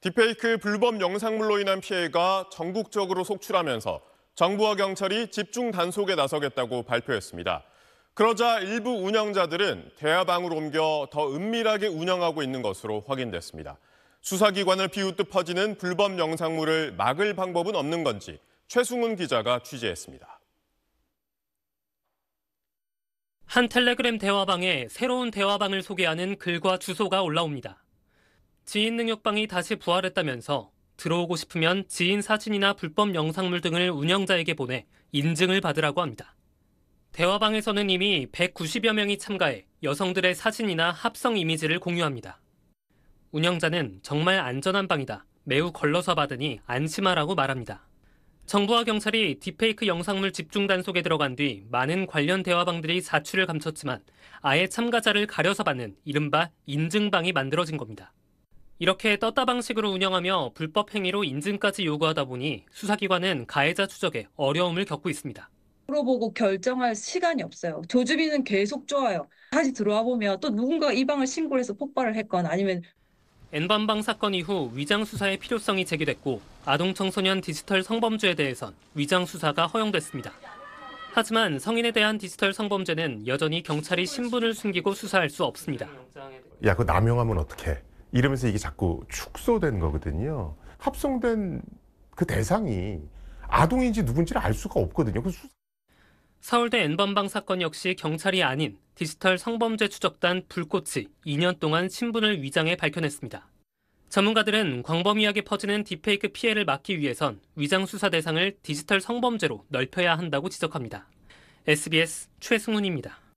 딥페이크 불법 영상물로 인한 피해가 전국적으로 속출하면서 정부와 경찰이 집중 단속에 나서겠다고 발표했습니다. 그러자 일부 운영자들은 대화방으로 옮겨 더 은밀하게 운영하고 있는 것으로 확인됐습니다. 수사기관을 비웃듯 퍼지는 불법 영상물을 막을 방법은 없는 건지 최승훈 기자가 취재했습니다. 한 텔레그램 대화방에 새로운 대화방을 소개하는 글과 주소가 올라옵니다. 지인 능욕방이 다시 부활했다면서 들어오고 싶으면 지인 사진이나 불법 영상물 등을 운영자에게 보내 인증을 받으라고 합니다. 대화방에서는 이미 190여 명이 참가해 여성들의 사진이나 합성 이미지를 공유합니다. 운영자는 정말 안전한 방이다. 매우 걸러서 받으니 안심하라고 말합니다. 정부와 경찰이 딥페이크 영상물 집중 단속에 들어간 뒤 많은 관련 대화방들이 사출을 감췄지만 아예 참가자를 가려서 받는 이른바 인증방이 만들어진 겁니다. 이렇게 떴다 방식으로 운영하며 불법 행위로 인증까지 요구하다 보니 수사기관은 가해자 추적에 어려움을 겪고 있습니다. 물어보고 결정할 시간이 없어요. 조주비는 계속 좋아요. 다시 들어와 보면 또 누군가 이 방을 신고 해서 폭발을 했거나 아니면 N반방 사건 이후 위장 수사의 필요성이 제기됐고 아동 청소년 디지털 성범죄에 대해선 위장 수사가 허용됐습니다. 하지만 성인에 대한 디지털 성범죄는 여전히 경찰이 신분을 숨기고 수사할 수 없습니다. 야, 그 남용하면 어떡해? 이러면서 이게 자꾸 축소된 거거든요. 합성된 그 대상이 아동인지 누군지를 알 수가 없거든요. 서울대 N번방 사건 역시 경찰이 아닌 디지털 성범죄 추적단 불꽃이 2년 동안 신분을 위장해 밝혀냈습니다. 전문가들은 광범위하게 퍼지는 딥페이크 피해를 막기 위해선 위장 수사 대상을 디지털 성범죄로 넓혀야 한다고 지적합니다. SBS 최승훈입니다.